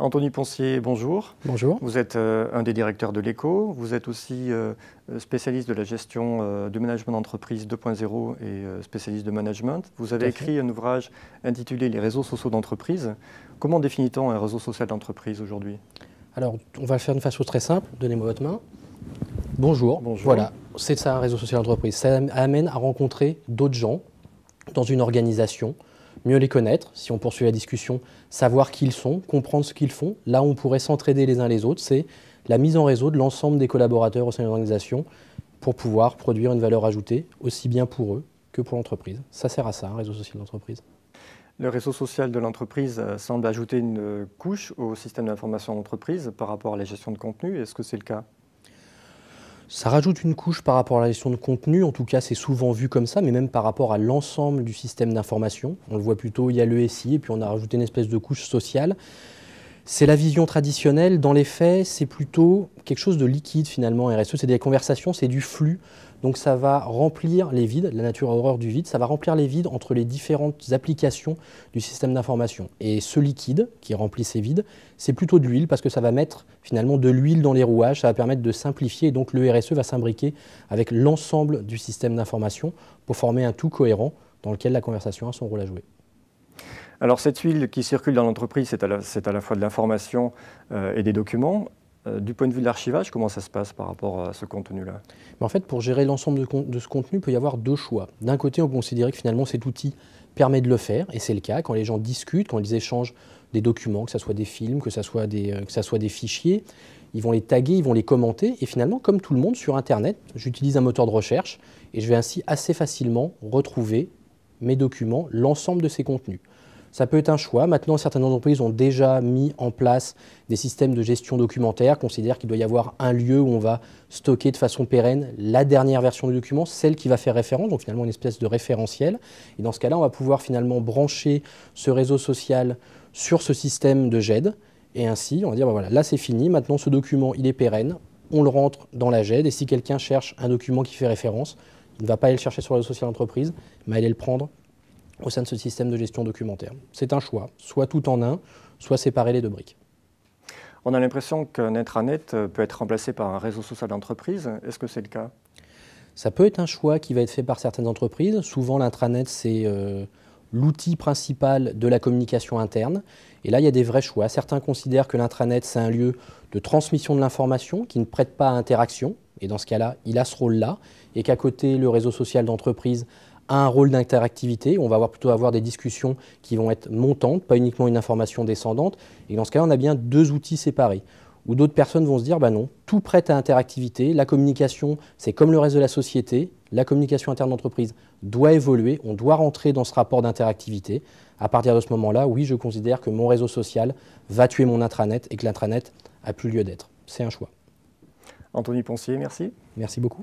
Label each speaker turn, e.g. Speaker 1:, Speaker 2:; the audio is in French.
Speaker 1: Anthony Poncier, bonjour. Bonjour. Vous êtes euh, un des directeurs de l'ECO. Vous êtes aussi euh, spécialiste de la gestion euh, du management d'entreprise 2.0 et spécialiste de management. Vous avez écrit un ouvrage intitulé Les réseaux sociaux d'entreprise. Comment définit-on un réseau social d'entreprise aujourd'hui
Speaker 2: Alors, on va le faire d'une façon très simple. Donnez-moi votre main. Bonjour. Bonjour. Voilà,
Speaker 1: c'est ça un réseau social d'entreprise. Ça amène à
Speaker 2: rencontrer d'autres gens dans une organisation mieux les connaître, si on poursuit la discussion, savoir qui ils sont, comprendre ce qu'ils font. Là, on pourrait s'entraider les uns les autres. C'est la mise en réseau de l'ensemble des collaborateurs au sein de l'organisation pour pouvoir produire une valeur ajoutée, aussi bien pour eux que pour l'entreprise. Ça sert à ça, un réseau social d'entreprise.
Speaker 1: Le réseau social de l'entreprise euh, semble ajouter une couche au système d'information d'entreprise par rapport à la gestion de contenu. Est-ce que c'est le cas
Speaker 2: ça rajoute une couche par rapport à la gestion de contenu, en tout cas c'est souvent vu comme ça, mais même par rapport à l'ensemble du système d'information. On le voit plutôt, il y a le SI, et puis on a rajouté une espèce de couche sociale. C'est la vision traditionnelle, dans les faits c'est plutôt quelque chose de liquide finalement RSE, c'est des conversations, c'est du flux. Donc ça va remplir les vides, la nature horreur du vide, ça va remplir les vides entre les différentes applications du système d'information. Et ce liquide qui remplit ces vides, c'est plutôt de l'huile parce que ça va mettre finalement de l'huile dans les rouages, ça va permettre de simplifier et donc le RSE va s'imbriquer avec l'ensemble du système d'information pour former un tout cohérent dans lequel la conversation a son rôle à jouer.
Speaker 1: Alors cette huile qui circule dans l'entreprise, c'est à, la fois de l'information euh, et des documents. Euh, du point de vue de l'archivage, comment ça se passe par rapport à ce contenu-là
Speaker 2: En fait, pour gérer l'ensemble de, ce contenu, il peut y avoir deux choix. D'un côté, on peut considérer que finalement cet outil permet de le faire, et c'est le cas quand les gens discutent, quand ils échangent des documents, que ce soit des films, que ce soit euh, soit des fichiers, ils vont les taguer, ils vont les commenter, et finalement, comme tout le monde sur Internet, j'utilise un moteur de recherche, et je vais ainsi assez facilement retrouver mes documents, l'ensemble de ces contenus. Ça peut être un choix. Maintenant, certaines entreprises ont déjà mis en place des systèmes de gestion documentaire, considèrent qu'il doit y avoir un lieu où on va stocker de façon pérenne la dernière version du document, celle qui va faire référence, donc finalement une espèce de référentiel. Et dans ce cas-là, on va pouvoir finalement brancher ce réseau social sur ce système de GED. Et ainsi, on va dire, bah voilà, là c'est fini, maintenant ce document, il est pérenne, on le rentre dans la GED, et si quelqu'un cherche un document qui fait référence, il ne va pas aller le chercher sur le réseau social d'entreprise, mais aller le prendre au sein de ce système de gestion documentaire. C'est un choix, soit tout en un, soit séparer les deux briques.
Speaker 1: On a l'impression qu'un intranet euh, peut être remplacé par un réseau social d'entreprise. Est-ce que c'est le cas
Speaker 2: Ça peut être un choix qui va être fait par certaines entreprises. Souvent, l'intranet, c'est euh, l'outil principal de la communication interne. Et là, il y a des vrais choix. Certains considèrent que l'intranet, c'est un lieu de transmission de l'information qui ne prête pas à interaction. Et dans ce cas-là, il a ce rôle-là. Et qu'à côté, le réseau social d'entreprise un rôle d'interactivité. On va avoir plutôt avoir des discussions qui vont être montantes, pas uniquement une information descendante. Et dans ce cas-là, on a bien deux outils séparés. Où d'autres personnes vont se dire, bah non, tout prête à interactivité. La communication, c'est comme le reste de la société. La communication interne d'entreprise doit évoluer. On doit rentrer dans ce rapport d'interactivité. À partir de ce moment-là, oui, je considère que mon réseau social va tuer mon intranet et que l'intranet a plus lieu d'être. C'est un choix.
Speaker 1: Anthony Poncier, merci. Merci beaucoup.